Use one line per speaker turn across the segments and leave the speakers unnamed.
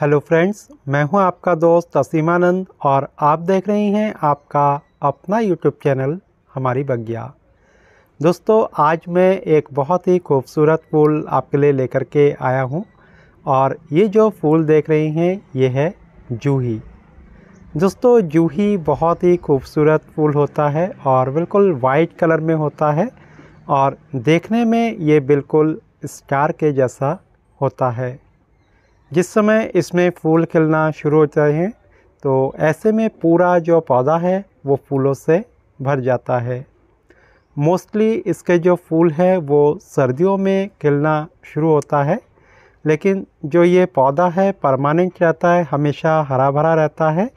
hello friends मैं हूं आपका दोस्त असीमानंद और आप देख रहे हैं आपका अपना यूट्यूब चैनल हमारी बग्या दोस्तों आज मैं एक बहुत ही खूबसूरत फूल आपके लिए लेकर के आया हूं और ये जो फूल देख रहे हैं ये है जूही दोस्तों जूही बहुत ही खूबसूरत फूल होता है और बिल्कुल वाइट कलर में होता है और देखने में ये बिल्कुल स्टार के जैसा होता है जिस समय इसमें फूल खिलना शुरू होते हैं तो ऐसे में पूरा जो पौधा है वो फूलों से भर जाता है मोस्टली इसके जो फूल है वो सर्दियों में खिलना शुरू होता है लेकिन जो ये पौधा है परमानेंट रहता है हमेशा हरा भरा रहता है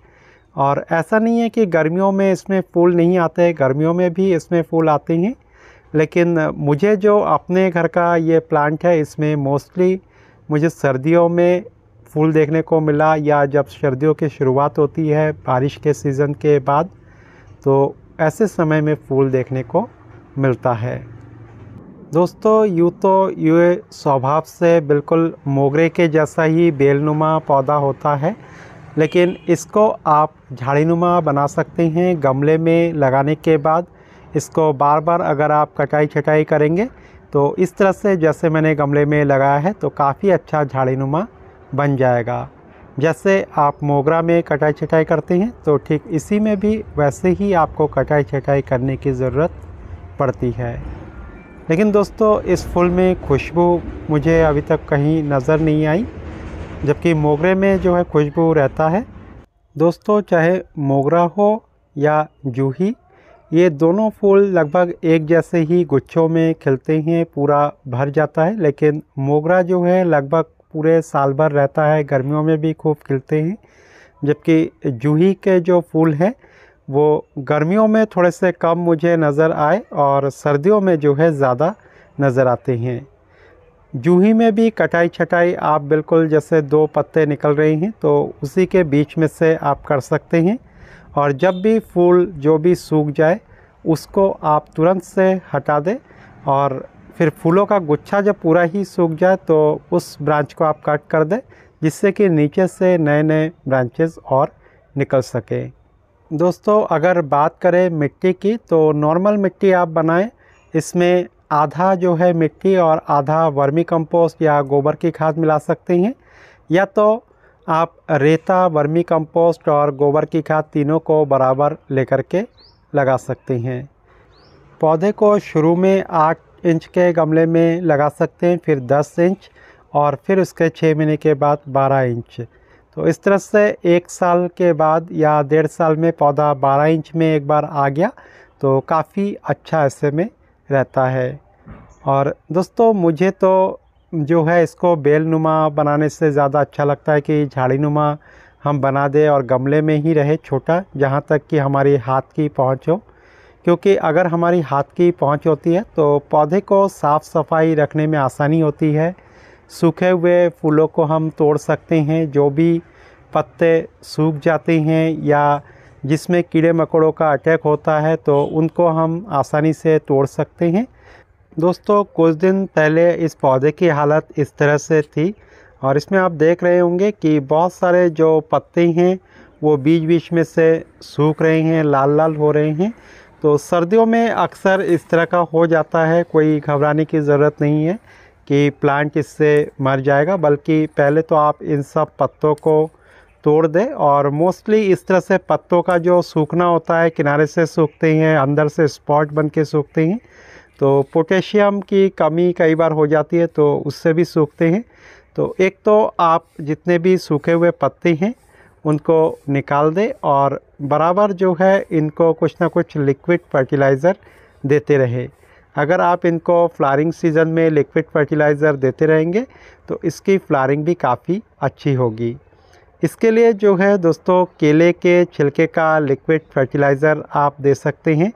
और ऐसा नहीं है कि गर्मियों में इसमें फूल नहीं आते गर्मियों में भी इसमें फूल आते हैं लेकिन मुझे जो अपने घर का ये प्लांट है इसमें मोस्टली मुझे सर्दियों में फूल देखने को मिला या जब सर्दियों की शुरुआत होती है बारिश के सीज़न के बाद तो ऐसे समय में फूल देखने को मिलता है दोस्तों यूँ तो ये स्वभाव से बिल्कुल मोगरे के जैसा ही बेलनुमा पौधा होता है लेकिन इसको आप झाड़ीनुमा बना सकते हैं गमले में लगाने के बाद इसको बार बार अगर आप कटाई छटाई करेंगे तो इस तरह से जैसे मैंने गमले में लगाया है तो काफ़ी अच्छा झाड़ी नुमा बन जाएगा जैसे आप मोगरा में कटाई छटाई करते हैं तो ठीक इसी में भी वैसे ही आपको कटाई छटाई करने की ज़रूरत पड़ती है लेकिन दोस्तों इस फूल में खुशबू मुझे अभी तक कहीं नज़र नहीं आई जबकि मोगरे में जो है खुशबू रहता है दोस्तों चाहे मोगरा हो या जूही ये दोनों फूल लगभग एक जैसे ही गुच्छों में खिलते हैं पूरा भर जाता है लेकिन मोगरा जो है लगभग पूरे साल भर रहता है गर्मियों में भी खूब खिलते हैं जबकि जूही के जो फूल हैं वो गर्मियों में थोड़े से कम मुझे नज़र आए और सर्दियों में जो है ज़्यादा नज़र आते हैं जूही में भी कटाई छटाई आप बिल्कुल जैसे दो पत्ते निकल रहे हैं तो उसी के बीच में से आप कर सकते हैं और जब भी फूल जो भी सूख जाए उसको आप तुरंत से हटा दें और फिर फूलों का गुच्छा जब पूरा ही सूख जाए तो उस ब्रांच को आप कट कर दें जिससे कि नीचे से नए नए ब्रांचेस और निकल सके दोस्तों अगर बात करें मिट्टी की तो नॉर्मल मिट्टी आप बनाएं इसमें आधा जो है मिट्टी और आधा वर्मी कंपोस्ट या गोबर की खाद मिला सकते हैं या तो आप रेता वर्मी कंपोस्ट और गोबर की खाद तीनों को बराबर लेकर के लगा सकते हैं पौधे को शुरू में आठ इंच के गमले में लगा सकते हैं फिर दस इंच और फिर उसके छः महीने के बाद बारह इंच तो इस तरह से एक साल के बाद या डेढ़ साल में पौधा बारह इंच में एक बार आ गया तो काफ़ी अच्छा ऐसे में रहता है और दोस्तों मुझे तो जो है इसको बेल नुमा बनाने से ज़्यादा अच्छा लगता है कि झाड़ी नुमा हम बना दें और गमले में ही रहे छोटा जहाँ तक कि हमारी हाथ की पहुँच हो क्योंकि अगर हमारी हाथ की पहुँच होती है तो पौधे को साफ़ सफाई रखने में आसानी होती है सूखे हुए फूलों को हम तोड़ सकते हैं जो भी पत्ते सूख जाते हैं या जिसमें कीड़े मकोड़ों का अटैक होता है तो उनको हम आसानी से तोड़ सकते हैं दोस्तों कुछ दिन पहले इस पौधे की हालत इस तरह से थी और इसमें आप देख रहे होंगे कि बहुत सारे जो पत्ते हैं वो बीच बीच में से सूख रहे हैं लाल लाल हो रहे हैं तो सर्दियों में अक्सर इस तरह का हो जाता है कोई घबराने की ज़रूरत नहीं है कि प्लांट इससे मर जाएगा बल्कि पहले तो आप इन सब पत्तों को तोड़ दें और मोस्टली इस तरह से पत्तों का जो सूखना होता है किनारे से सूखते हैं अंदर से स्पॉट बन के सूखते हैं तो पोटेशियम की कमी कई बार हो जाती है तो उससे भी सूखते हैं तो एक तो आप जितने भी सूखे हुए पत्ते हैं उनको निकाल दें और बराबर जो है इनको कुछ ना कुछ लिक्विड फर्टिलाइज़र देते रहे अगर आप इनको फ्लारिंग सीज़न में लिक्विड फर्टिलाइज़र देते रहेंगे तो इसकी फ्लारिंग भी काफ़ी अच्छी होगी इसके लिए जो है दोस्तों केले के छिलके का लिक्विड फर्टिलाइज़र आप दे सकते हैं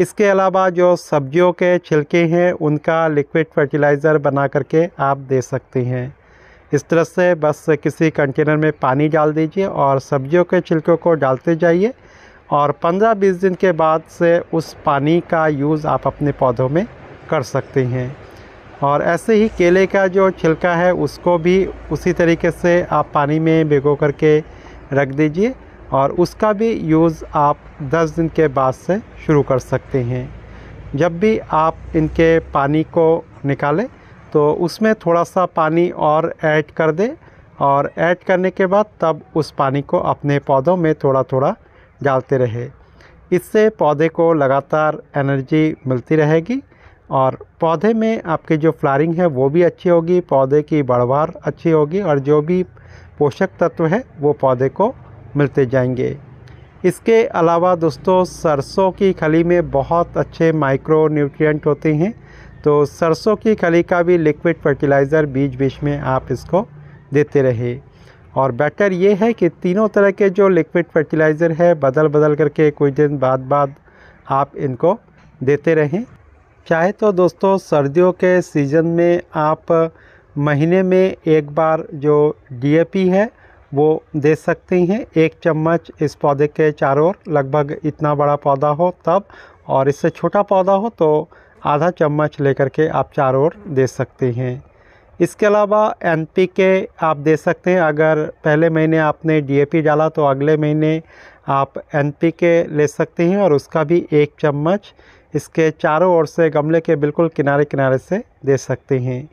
इसके अलावा जो सब्जियों के छिलके हैं उनका लिक्विड फर्टिलाइज़र बना करके आप दे सकते हैं इस तरह से बस किसी कंटेनर में पानी डाल दीजिए और सब्जियों के छिलकों को डालते जाइए और 15-20 दिन के बाद से उस पानी का यूज़ आप अपने पौधों में कर सकते हैं और ऐसे ही केले का जो छिलका है उसको भी उसी तरीके से आप पानी में भिगो करके रख दीजिए और उसका भी यूज़ आप 10 दिन के बाद से शुरू कर सकते हैं जब भी आप इनके पानी को निकालें तो उसमें थोड़ा सा पानी और ऐड कर दें और ऐड करने के बाद तब उस पानी को अपने पौधों में थोड़ा थोड़ा डालते रहे इससे पौधे को लगातार एनर्जी मिलती रहेगी और पौधे में आपकी जो फ्लारिंग है वो भी अच्छी होगी पौधे की बढ़वार अच्छी होगी और जो भी पोषक तत्व है वो पौधे को मिलते जाएंगे इसके अलावा दोस्तों सरसों की खली में बहुत अच्छे माइक्रो न्यूट्रियट होते हैं तो सरसों की खली का भी लिक्विड फर्टिलाइज़र बीच बीच में आप इसको देते रहे और बेटर ये है कि तीनों तरह के जो लिक्विड फर्टिलाइज़र है बदल बदल करके कुछ दिन बाद बाद आप इनको देते रहें चाहे तो दोस्तों सर्दियों के सीज़न में आप महीने में एक बार जो डीएपी है वो दे सकते हैं एक चम्मच इस पौधे के चारों ओर लगभग इतना बड़ा पौधा हो तब और इससे छोटा पौधा हो तो आधा चम्मच लेकर के आप चारों ओर दे सकते हैं इसके अलावा एन के आप दे सकते हैं अगर पहले महीने आपने डी डाला तो अगले महीने आप एन के ले सकते हैं और उसका भी एक चम्मच इसके चारों ओर से गमले के बिल्कुल किनारे किनारे से दे सकते हैं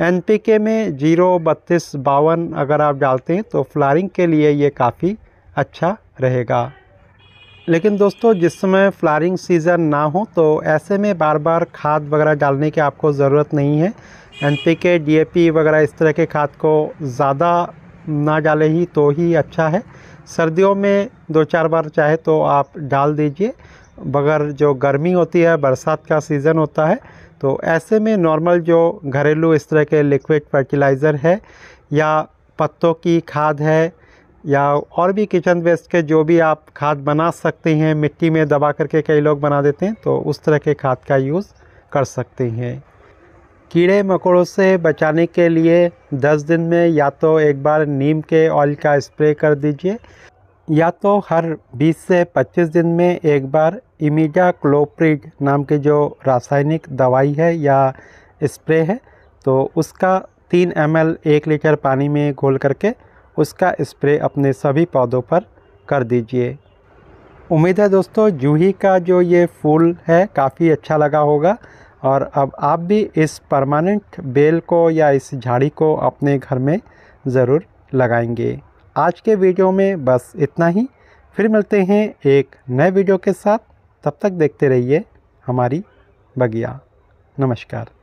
एन में जीरो बत्तीस बावन अगर आप डालते हैं तो फ्लारिंग के लिए ये काफ़ी अच्छा रहेगा लेकिन दोस्तों जिस समय फ्लारिंग सीज़न ना हो तो ऐसे में बार बार खाद वगैरह डालने की आपको ज़रूरत नहीं है N P K D A P वगैरह इस तरह के खाद को ज़्यादा ना डालें ही तो ही अच्छा है सर्दियों में दो चार बार चाहे तो आप डाल दीजिए बगैर जो गर्मी होती है बरसात का सीज़न होता है तो ऐसे में नॉर्मल जो घरेलू इस तरह के लिक्विड फर्टिलाइज़र है या पत्तों की खाद है या और भी किचन वेस्ट के जो भी आप खाद बना सकते हैं मिट्टी में दबा करके कई लोग बना देते हैं तो उस तरह के खाद का यूज़ कर सकते हैं कीड़े मकोड़ों से बचाने के लिए 10 दिन में या तो एक बार नीम के ऑयल का स्प्रे कर दीजिए या तो हर 20 से 25 दिन में एक बार इमीडा क्लोप्रिड नाम की जो रासायनिक दवाई है या स्प्रे है तो उसका 3 एम एल एक लीटर पानी में घोल करके उसका स्प्रे अपने सभी पौधों पर कर दीजिए उम्मीद है दोस्तों जूही का जो ये फूल है काफ़ी अच्छा लगा होगा और अब आप भी इस परमानेंट बेल को या इस झाड़ी को अपने घर में ज़रूर लगाएंगे आज के वीडियो में बस इतना ही फिर मिलते हैं एक नए वीडियो के साथ तब तक देखते रहिए हमारी बगिया नमस्कार